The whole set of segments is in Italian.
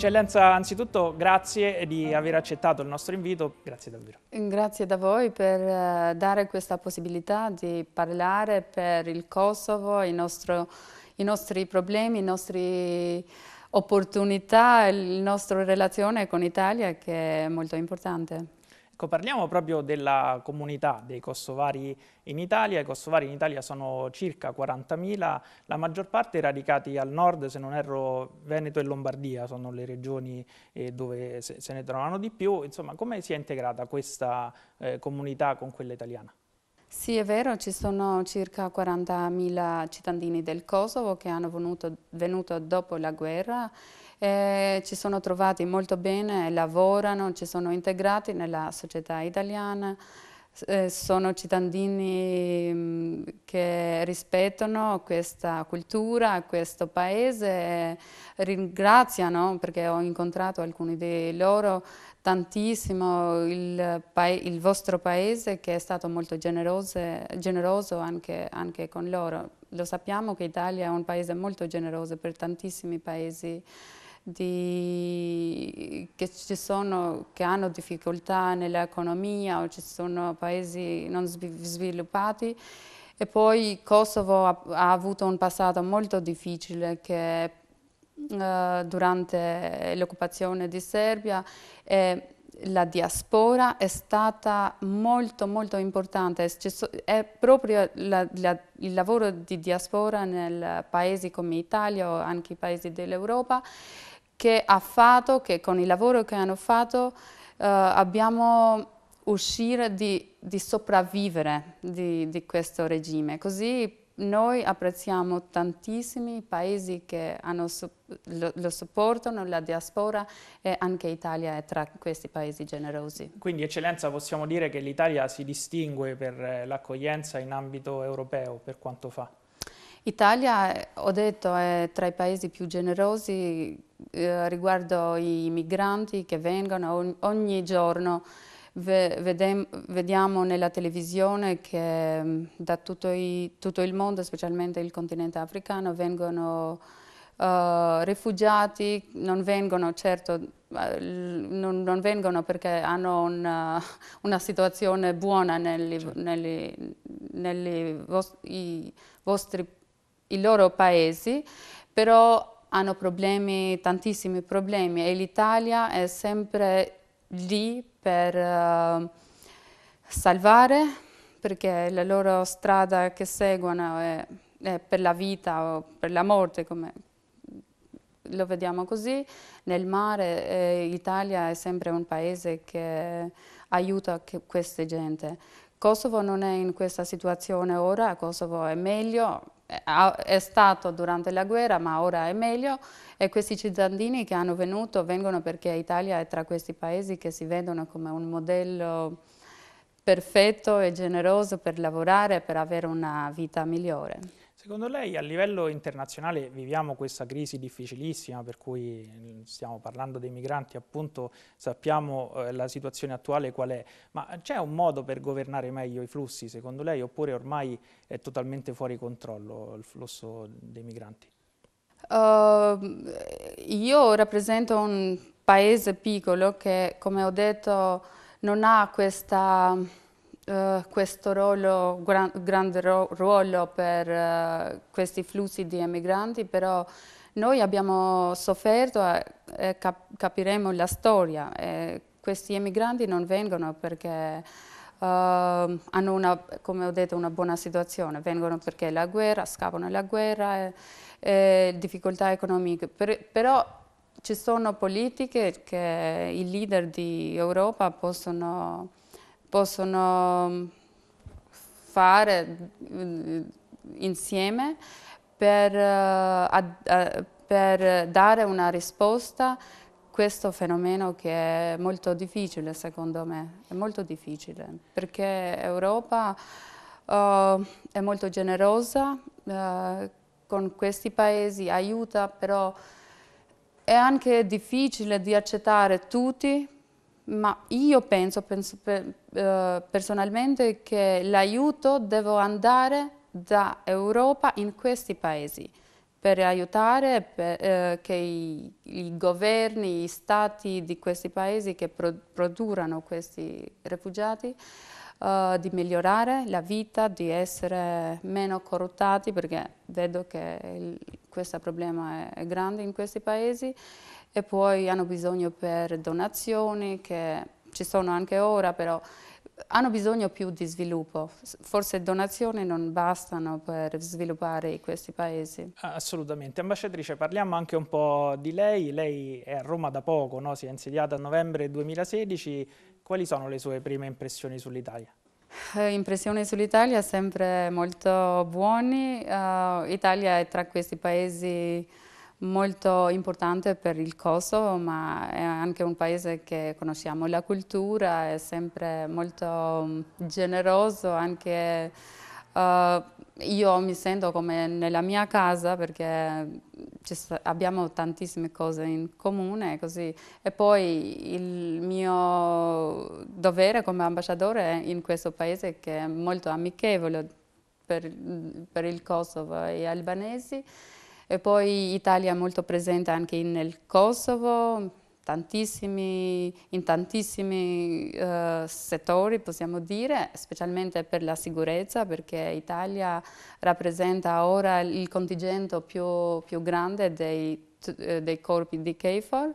Eccellenza, anzitutto grazie di aver accettato il nostro invito, grazie davvero. Grazie da voi per eh, dare questa possibilità di parlare per il Kosovo, i, nostro, i nostri problemi, le nostre opportunità, la nostra relazione con l'Italia che è molto importante. Ecco, parliamo proprio della comunità dei kosovari in Italia. I kosovari in Italia sono circa 40.000, la maggior parte radicati al nord, se non erro Veneto e Lombardia sono le regioni eh, dove se, se, ne trovano di più. Insomma, come si è integrata questa eh, comunità con quella italiana? Sì, è vero, ci sono circa 40.000 cittadini del Kosovo che hanno venuto, venuto dopo la guerra eh, ci sono trovati molto bene, lavorano, ci sono integrati nella società italiana, eh, sono cittadini mm, che rispettano questa cultura, questo paese, eh, ringraziano perché ho incontrato alcuni di loro tantissimo il, il vostro paese che è stato molto generose, generoso anche, anche, con loro. Lo sappiamo che l'Italia è un paese molto generoso per tantissimi paesi di, che, sono, che, hanno difficoltà nell'economia o ci sono paesi non sviluppati. E poi Kosovo ha, ha avuto un passato molto difficile che eh, durante l'occupazione di Serbia eh, la diaspora è stata molto molto importante, è proprio la, la, il lavoro di diaspora nei paesi come Italia o anche i paesi dell'Europa che ha fatto, che con il lavoro che hanno fatto eh, abbiamo uscire di, di sopravvivere di, di, questo regime. Così noi apprezziamo tantissimi paesi che so, lo, lo, supportano, la diaspora e anche l'Italia è tra questi paesi generosi. Quindi eccellenza possiamo dire che l'Italia si distingue per eh, l'accoglienza in ambito europeo per quanto fa? L'Italia, eh, ho detto, è tra i paesi più generosi eh, riguardo i migranti che vengono ogni, giorno. vediamo nella televisione che mm, da tutto, i, tutto, il mondo, specialmente il continente africano, vengono eh, rifugiati, non vengono certo non, non, vengono perché hanno una, una situazione buona nei certo. vostri, paesi i loro paesi, però hanno problemi, tantissimi problemi e l'Italia è sempre lì per uh, salvare, perché la loro strada che seguono è, è per la vita o per la morte, come, lo vediamo così, nel mare l'Italia è sempre un paese che aiuta che, queste gente. Kosovo non è in questa situazione ora, Kosovo è meglio, eh, è stato durante la guerra ma ora è meglio e questi cittadini che hanno venuto vengono perché l'Italia è tra questi paesi che si vedono come un modello perfetto e generoso per lavorare e per avere una vita migliore. Secondo lei a livello internazionale viviamo questa crisi difficilissima per cui mm, stiamo parlando dei migranti, appunto sappiamo eh, la situazione attuale qual è, ma c'è un modo per governare meglio i flussi secondo lei oppure ormai è totalmente fuori controllo il flusso dei migranti? Uh, io rappresento un paese piccolo che come ho detto non ha questa eh, questo ruolo, gran, grande ruolo per uh, questi flussi di emigranti, però noi abbiamo sofferto e cap capiremo la storia. E questi emigranti non vengono perché uh, hanno una, come ho detto, una buona situazione, vengono perché la guerra, scavano la guerra, e, e difficoltà economiche, per, però ci sono politiche che i leader di Europa possono possono fare mm, insieme per, eh, eh, per dare una risposta a questo fenomeno che è molto difficile secondo me, è molto difficile perché l'Europa uh, eh, è molto generosa uh, con questi paesi, aiuta però è anche difficile di accettare tutti ma io penso, penso per, eh, personalmente che l'aiuto deve andare da Europa in questi paesi per aiutare per, eh, che i, i, governi, gli stati di questi paesi che pro, produrranno questi rifugiati eh, di migliorare la vita, di essere meno corruttati perché vedo che il, questo problema è, è grande in questi paesi e poi hanno bisogno per donazioni che ci sono anche ora, però hanno bisogno più di sviluppo. Forse donazioni non bastano per sviluppare questi paesi. Assolutamente. Ambasciatrice, parliamo anche un po' di lei. Lei è a Roma da poco, no? si è insediata a novembre 2016. Quali sono le sue prime impressioni sull'Italia? Eh, impressioni sull'Italia sempre molto buone. Uh, Italia è tra questi paesi molto importante per il Kosovo, ma è anche un paese che conosciamo la cultura, è sempre molto mm, generoso, anche uh, io mi sento come nella mia casa perché abbiamo tantissime cose in comune così. e poi il mio dovere come ambasciatore in questo paese che è molto amichevole per, per il Kosovo e gli albanesi e poi l'Italia è molto presente anche nel Kosovo, tantissimi, in tantissimi uh, settori possiamo dire, specialmente per la sicurezza perché l'Italia rappresenta ora il contingente più, più grande dei, eh, dei corpi di KFOR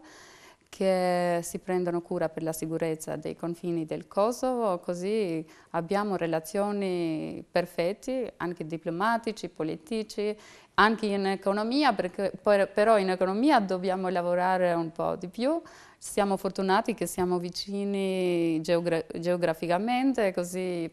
che si prendono cura per la sicurezza dei confini del Kosovo, così abbiamo relazioni perfette, anche diplomatici, politici, anche in economia, perché, però in economia dobbiamo lavorare un po' di più. Siamo fortunati che siamo vicini geogra geograficamente, così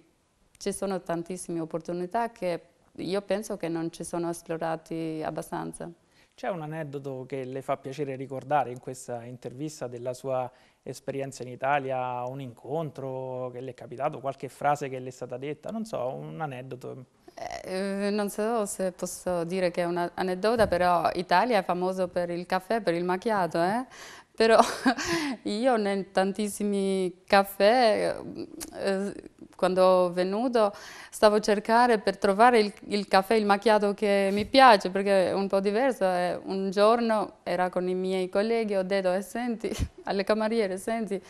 ci sono tantissime opportunità che io penso che non ci sono esplorate abbastanza. C'è un aneddoto che le fa piacere ricordare in questa intervista della sua esperienza in Italia, un incontro che le è capitato, qualche frase che le è stata detta, non so, un aneddoto. Eh, eh non so se posso dire che è un'aneddota, però Italia è famoso per il caffè, per il macchiato, eh? però io in tantissimi caffè eh, quando quando venuto stavo cercare per trovare il, il, caffè, il macchiato che mi piace perché è un po' diverso. un giorno era con i miei colleghi, ho detto, eh, senti, alle cameriere, senti,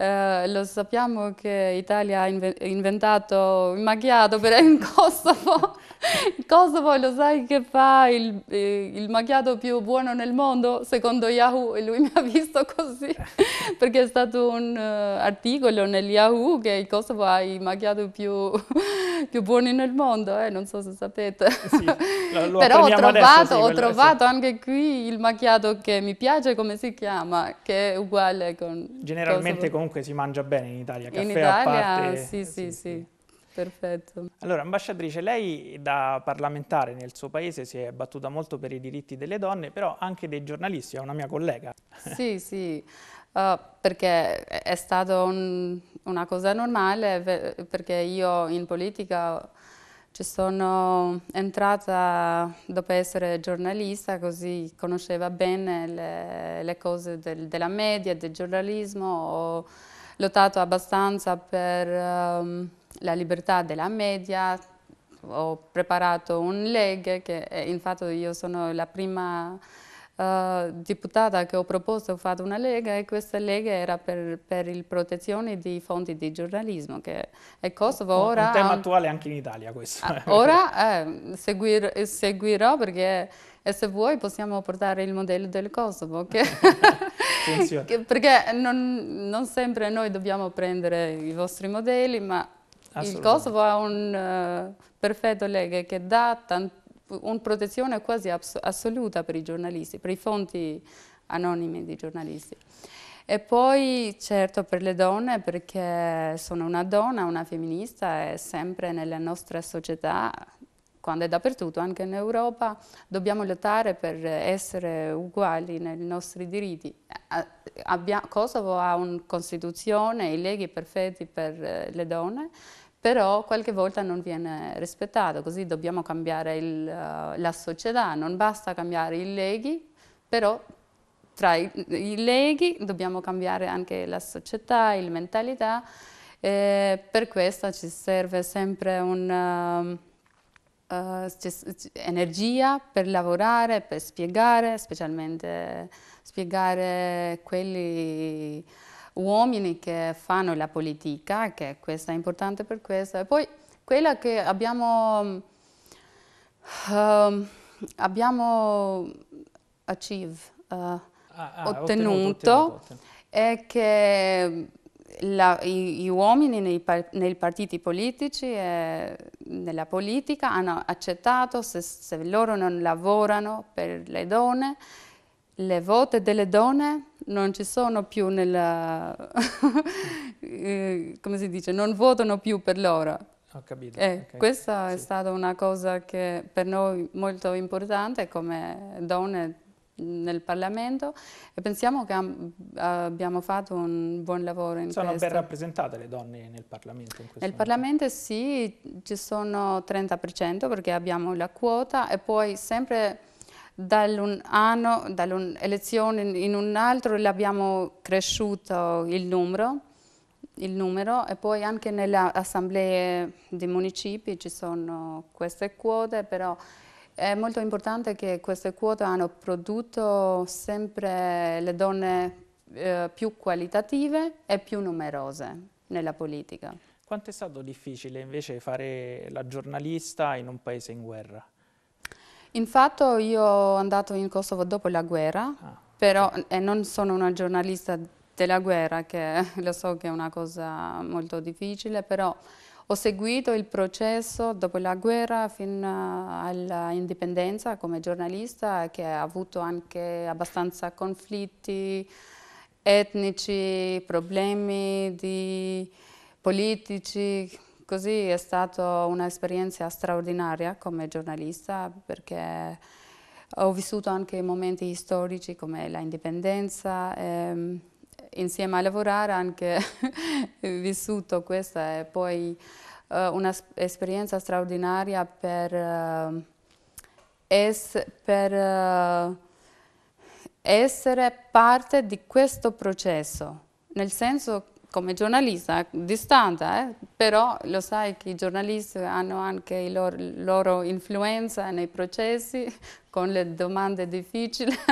eh, lo sappiamo che l'Italia ha inventato il macchiato, però in Kosovo, in Kosovo lo sai che fa il, eh, il macchiato più buono nel mondo, secondo Yahoo, e lui mi ha visto così, perché è stato un eh, articolo nel Yahoo che il Kosovo ha il macchiato più, più buono nel mondo, eh? non so se sapete. Sì, lo, però ho trovato, adesso, sì, ho trovato anche qui il macchiato che mi piace, come si chiama, che è uguale con... Generalmente Kosovo. con comunque si mangia bene in Italia, caffè in Italia, a parte. Sì, sì, sì, sì. Perfetto. Allora, ambasciatrice, lei da parlamentare nel suo paese si è battuta molto per i diritti delle donne, però anche dei giornalisti, è una mia collega. Sì, sì. Uh, perché è stata un, una cosa normale, perché io in politica ci sono entrata dopo essere giornalista, così conosceva bene le, le cose del, della media, del giornalismo, ho lottato abbastanza per um, la libertà della media, ho preparato un leg, che eh, infatti io sono la prima uh, deputata che ho proposto, ho fatto una lega e questa lega era per, per la protezione di fonti di giornalismo che è Kosovo un, ora... Un tema attuale anche in Italia questo. Ah, ora eh, seguir, seguirò perché e se vuoi possiamo portare il modello del Kosovo, che che, perché non, non, sempre noi dobbiamo prendere i vostri modelli, ma il Kosovo ha un uh, perfetto lega che dà tanti una protezione quasi ass assoluta per i giornalisti, per i fonti anonime di giornalisti. E poi certo per le donne, perché sono una donna, una femminista e sempre nella nostra società, quando è dappertutto, anche in Europa, dobbiamo lottare per essere uguali nei nostri diritti. Abbia Kosovo ha una Costituzione, i leghi perfetti per le donne, però qualche volta non viene rispettato, così dobbiamo cambiare il, eh, la società, non basta cambiare i leghi, però tra i, i leghi dobbiamo cambiare anche la società, la mentalità, e per questo ci serve sempre un... Uh, energia per lavorare, per spiegare, specialmente spiegare quelli uomini che fanno la politica, che questo è importante per questo. E poi quella che abbiamo, um, abbiamo achieve, uh, ah, ah, ottenuto, ottenuto, è che la, i, gli uomini nei, nei, partiti politici e nella politica hanno accettato se, se loro non lavorano per le donne le vote delle donne non ci sono più nella... Eh, come si dice, non votano più per loro. Ho capito. Eh, okay. Questa sì. è stata una cosa che per noi molto importante come donne nel Parlamento e pensiamo che abbiamo fatto un buon lavoro in sono questo. Sono ben rappresentate le donne nel Parlamento? nel Parlamento sì, ci sono 30% perché abbiamo la quota e poi sempre dall'un anno, da un'elezione in un altro l'abbiamo cresciuto il numero, il numero, e poi anche nelle assemblee dei municipi ci sono queste quote, però è molto importante che queste quote hanno prodotto sempre le donne eh, più qualitative e più numerose nella politica. Quanto è stato difficile invece fare la giornalista in un paese in guerra? Infatti io sono andato in Kosovo dopo la guerra, ah, però sì. eh, non sono una giornalista della guerra, che lo so che è una cosa molto difficile, però ho seguito il processo dopo la guerra fino eh, all'indipendenza come giornalista che ha avuto anche abbastanza conflitti etnici, problemi politici, Così è stata un'esperienza straordinaria come giornalista perché ho vissuto anche momenti storici come l'indipendenza. Ehm, insieme a lavorare anche vissuto questa e poi uh, eh, un'esperienza straordinaria per, uh, es per uh, essere parte di questo processo, nel senso come giornalista distante, eh? però lo sai che i giornalisti hanno anche la loro, loro, influenza nei processi con le domande difficili.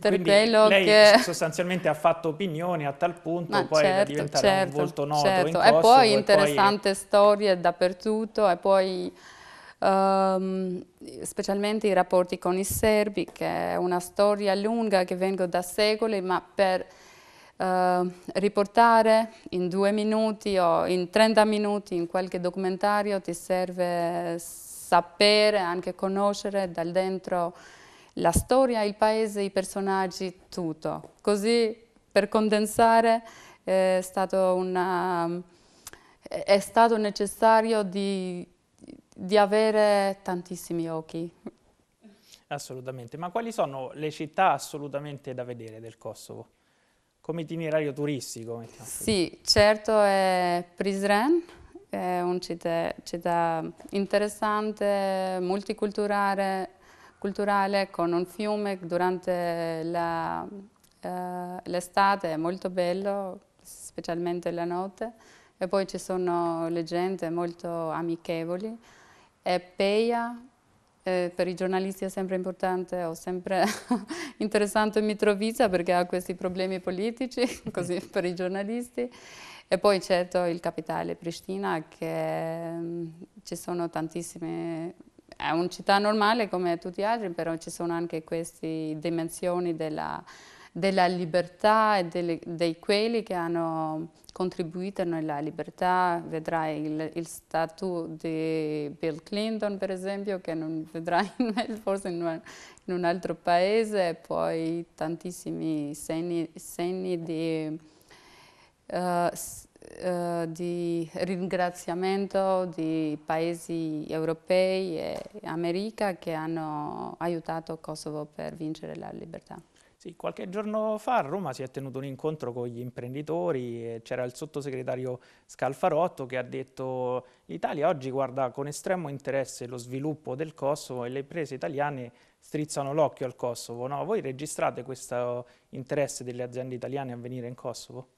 per Quindi quello lei che... sostanzialmente ha fatto opinioni a tal punto Ma poi certo, diventata certo, un volto noto certo. in Kosovo, e poi interessante poi... storie dappertutto e poi um, specialmente i rapporti con i serbi che è una storia lunga che vengo da secoli ma per eh, riportare in due minuti o in 30 minuti in qualche documentario ti serve sapere, anche conoscere dal dentro la storia, il paese, i personaggi, tutto. Così per condensare è stato, una, è stato necessario di, di avere tantissimi occhi. Assolutamente, ma quali sono le città assolutamente da vedere del Kosovo? come itinerario turistico. Mettiamo. Sì, certo è Prizren, è una città, città interessante, multiculturale, culturale, con un fiume durante eh, l'estate, eh, è molto bello, specialmente la notte. E poi ci sono le gente molto amichevoli. E Peia, eh, per i giornalisti è sempre importante o sempre interessante Mitrovica perché ha questi problemi politici, così per i giornalisti. E poi certo il capitale Pristina che mh, mm, ci sono tantissime, è una città normale come tutti gli altri, però ci sono anche queste dimensioni della della libertà e delle, dei quelli che hanno contribuito nella libertà. Vedrai il, il statue di Bill Clinton, per esempio, che non vedrai forse in un, in un altro paese, e poi tantissimi segni, segni di... Uh, eh, di ringraziamento di paesi europei e America che hanno aiutato Kosovo per vincere la libertà. Sì, qualche giorno fa a Roma si è tenuto un incontro con gli imprenditori e c'era il sottosegretario Scalfarotto che ha detto l'Italia oggi guarda con estremo interesse lo sviluppo del Kosovo e le imprese italiane strizzano l'occhio al Kosovo. No? Voi registrate questo interesse delle aziende italiane a venire in Kosovo?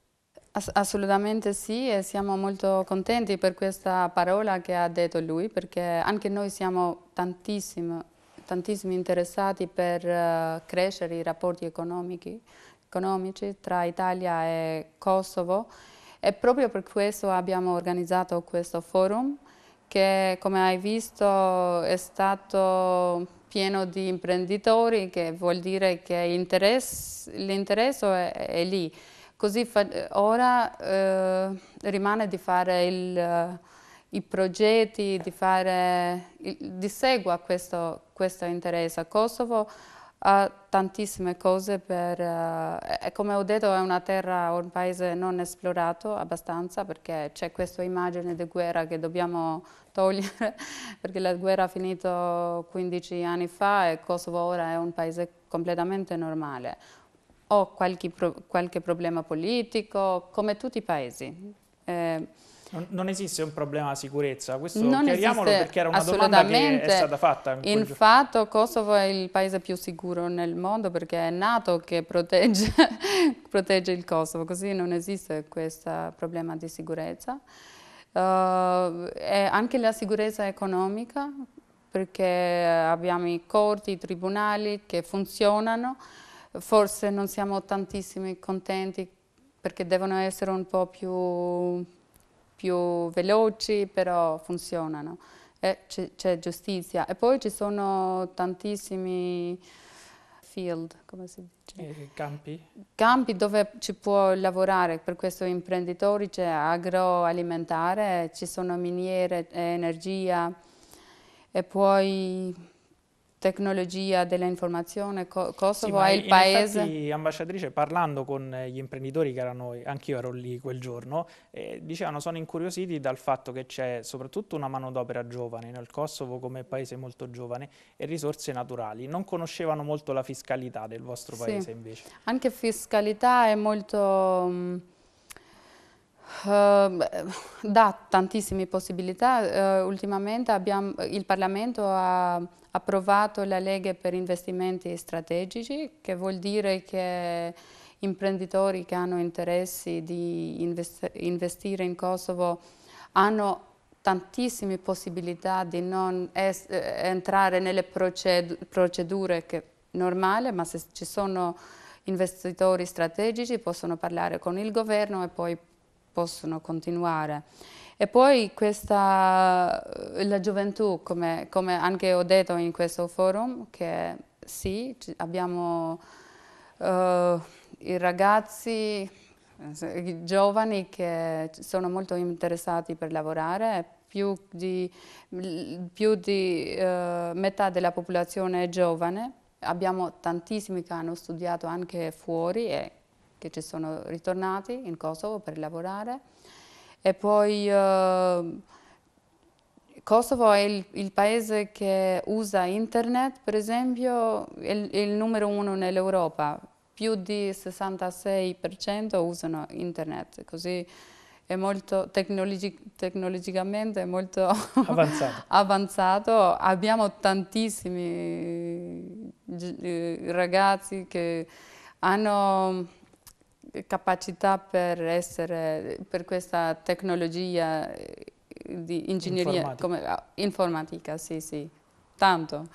Ass assolutamente sì e siamo molto contenti per questa parola che ha detto lui perché anche noi siamo tantissimi, tantissimi interessati per uh, crescere i rapporti economici, economici tra Italia e Kosovo e proprio per questo abbiamo organizzato questo forum che come hai visto è stato pieno di imprenditori che vuol dire che l'interesse è, è lì. Così eh, ora eh, rimane di fare il, eh, i progetti, di, fare, il, di segua questo, questo interesse. Kosovo ha tantissime cose per, eh, come ho detto è una terra, un paese non esplorato abbastanza perché c'è questa immagine di guerra che dobbiamo togliere perché la guerra ha finito 15 anni fa e Kosovo ora è un paese completamente normale o qualche, pro qualche problema politico, come tutti i paesi. Eh, non esiste un problema di sicurezza, questo non chiariamolo perché era una domanda che è stata fatta. In Infatti Kosovo è il paese più sicuro nel mondo perché è NATO che protegge, protegge il Kosovo, così non esiste questo problema di sicurezza. Uh, anche la sicurezza economica perché abbiamo i corti, i tribunali che funzionano, forse non siamo tantissimi contenti perché devono essere un po' più, più veloci, però funzionano. C'è giustizia. E poi ci sono tantissimi field, come si dice? Eh, campi? Campi dove ci può lavorare, per questo imprenditori c'è agroalimentare, ci sono miniere, energia e poi tecnologia dell'informazione, Co Kosovo sì, è il paese... Effetti, ambasciatrice, parlando con gli imprenditori che erano, anch'io ero lì quel giorno, eh, dicevano sono incuriositi dal fatto che c'è soprattutto una manodopera giovane nel Kosovo come paese molto giovane e risorse naturali. Non conoscevano molto la fiscalità del vostro paese sì. invece. Anche fiscalità è molto... Mh, Ehm, dà tantissime possibilità. Ehm, ultimamente abbiamo, il Parlamento ha approvato la legge per investimenti strategici, che vuol dire che imprenditori che hanno interessi di investire in Kosovo hanno tantissime possibilità di non eh, entrare nelle procedure normali, ma se ci sono investitori strategici possono parlare con il governo e poi possono continuare. E poi questa, eh, la gioventù, come, come anche ho detto in questo forum, che sì, abbiamo uh, i ragazzi, i giovani che sono molto interessati per lavorare, più di, più di uh, metà della popolazione è giovane, abbiamo tantissimi che hanno studiato anche fuori e che ci sono ritornati in Kosovo per lavorare e poi eh, Kosovo è il, il, paese che usa internet, per esempio, è il, è il numero uno nell'Europa, più di 66% usano internet, così è molto tecnologi tecnologicamente è molto avanzato. avanzato. Abbiamo tantissimi eh, ragazzi che hanno capacità per, essere, per questa tecnologia eh, di ingegneria informatica, come, ah, informatica sì, sì, tanto.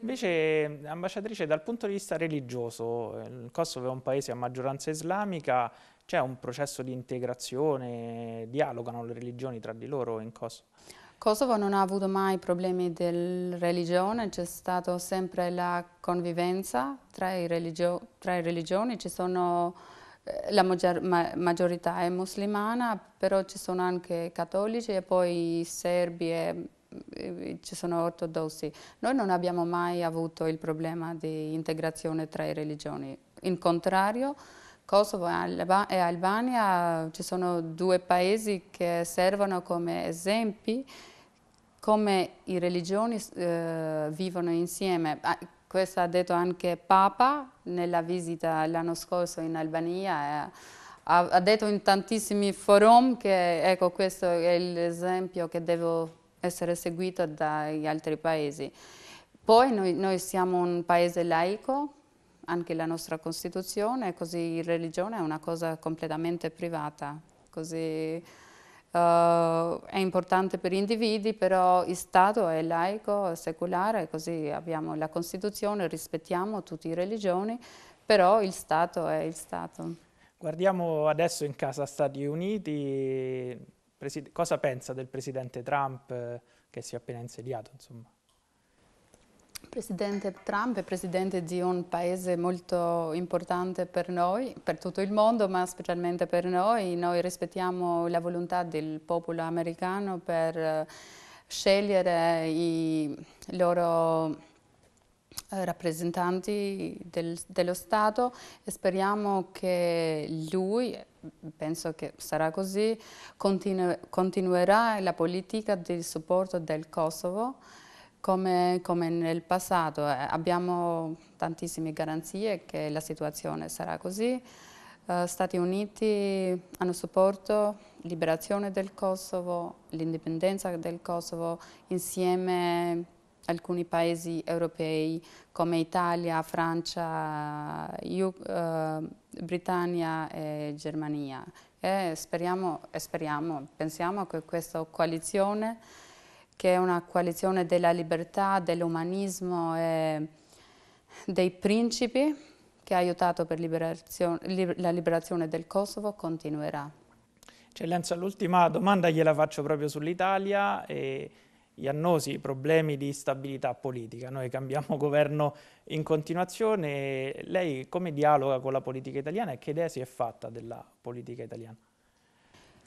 Invece, ambasciatrice, dal punto di vista religioso, il Kosovo è un paese a maggioranza islamica, c'è un processo di integrazione, dialogano le religioni tra di loro in Kosovo? Kosovo non ha avuto mai problemi di religione, c'è stata sempre la convivenza tra, i religio le religioni, ci sono eh, la maggior, ma, maggiorità è musulmana, però ci sono anche cattolici e poi serbi e eh, ci sono ortodossi. Noi non abbiamo mai avuto il problema di integrazione tra le religioni. In contrario, Kosovo e Albania ci sono due paesi che servono come esempi come le religioni eh, vivono insieme. Ah, questo ha detto anche Papa nella visita l'anno scorso in Albania. Ha, detto in tantissimi forum che ecco, questo è l'esempio che deve essere seguito dagli altri paesi. Poi noi, noi siamo un paese laico, anche la nostra Costituzione, così religione è una cosa completamente privata. Così Uh, è importante per individui, però il Stato è laico, è secolare, così abbiamo la Costituzione, rispettiamo tutte le religioni, però il Stato è il Stato. Guardiamo adesso in casa Stati Uniti, cosa pensa del presidente Trump eh, che si è appena insediato? Insomma? Presidente Trump è presidente di un paese molto importante per noi, per tutto il mondo, ma specialmente per noi. Noi rispettiamo la volontà del popolo americano per eh, scegliere i loro eh, rappresentanti del, dello Stato e speriamo che lui, penso che sarà così, continu continuerà la politica di supporto del Kosovo come, come, nel passato, eh, abbiamo tantissime garanzie che la situazione sarà così. Eh, Stati Uniti hanno supporto liberazione del Kosovo, l'indipendenza del Kosovo, insieme a alcuni paesi europei come Italia, Francia, U eh, Britannia e Germania. E speriamo, speriamo, pensiamo che questa coalizione che è una coalizione della libertà, dell'umanismo e dei principi che ha aiutato per liberazione, la liberazione del Kosovo, continuerà. Eccellenza, cioè, l'ultima domanda gliela faccio proprio sull'Italia e gli annosi problemi di stabilità politica. Noi cambiamo governo in continuazione. Lei come dialoga con la politica italiana e che idea si è fatta della politica italiana?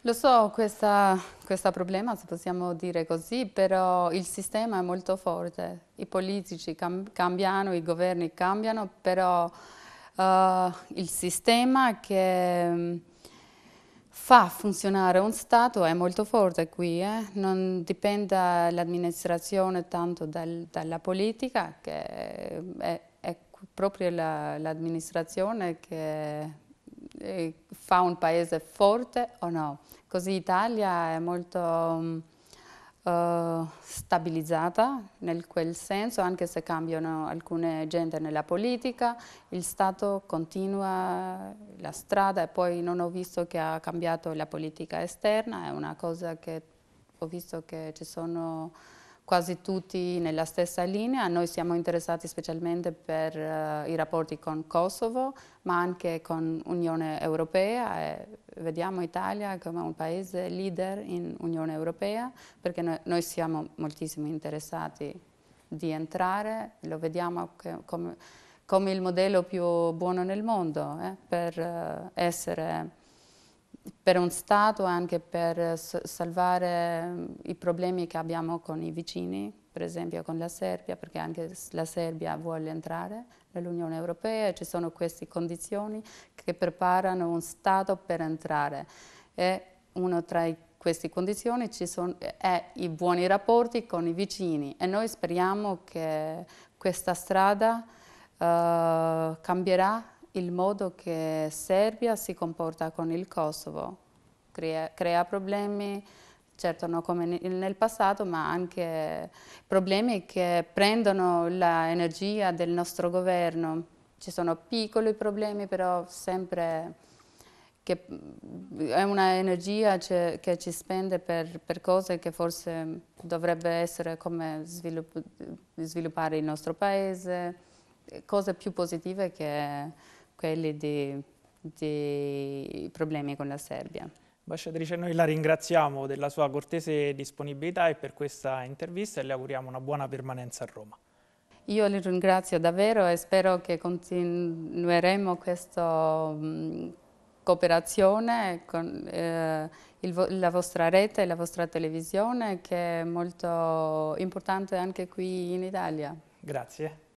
Lo so, questo problema, se possiamo dire così, però il sistema è molto forte. I politici cam cambiano, i governi cambiano, però uh, il sistema che fa funzionare un Stato è molto forte qui. Eh? Non dipende l'amministrazione tanto dal, dalla politica, che è, è proprio l'amministrazione la, che fa un paese forte o no. Così l'Italia è molto um, uh, stabilizzata nel quel senso, anche se cambiano alcune gente nella politica, il Stato continua la strada e poi non ho visto che ha cambiato la politica esterna, è una cosa che ho visto che ci sono quasi tutti nella stessa linea. Noi siamo interessati specialmente per uh, i rapporti con Kosovo, ma anche con Unione Europea e vediamo Italia come un paese leader in Unione Europea perché noi, noi siamo moltissimo interessati di entrare, lo vediamo che, come, come, il modello più buono nel mondo eh, per uh, essere per un Stato anche per eh, salvare mm, i problemi che abbiamo con i vicini, per esempio con la Serbia, perché anche la Serbia vuole entrare nell'Unione Europea e ci sono queste condizioni che preparano un Stato per entrare. E una tra queste condizioni sono, è i buoni rapporti con i vicini e noi speriamo che questa strada uh, cambierà il modo che Serbia si comporta con il Kosovo, crea, crea problemi, certo non come nel passato, ma anche problemi che prendono l'energia del nostro governo. Ci sono piccoli problemi, però sempre che è un'energia che ci spende per, per, cose che forse dovrebbe essere come svilupp sviluppare il nostro paese, cose più positive che quelli dei, dei problemi con la Serbia. Ambasciatrice, noi la ringraziamo della sua cortese disponibilità e per questa intervista e le auguriamo una buona permanenza a Roma. Io le ringrazio davvero e spero che continueremo questa mm, cooperazione con eh, il, la vostra rete e la vostra televisione che è molto importante anche qui in Italia. Grazie.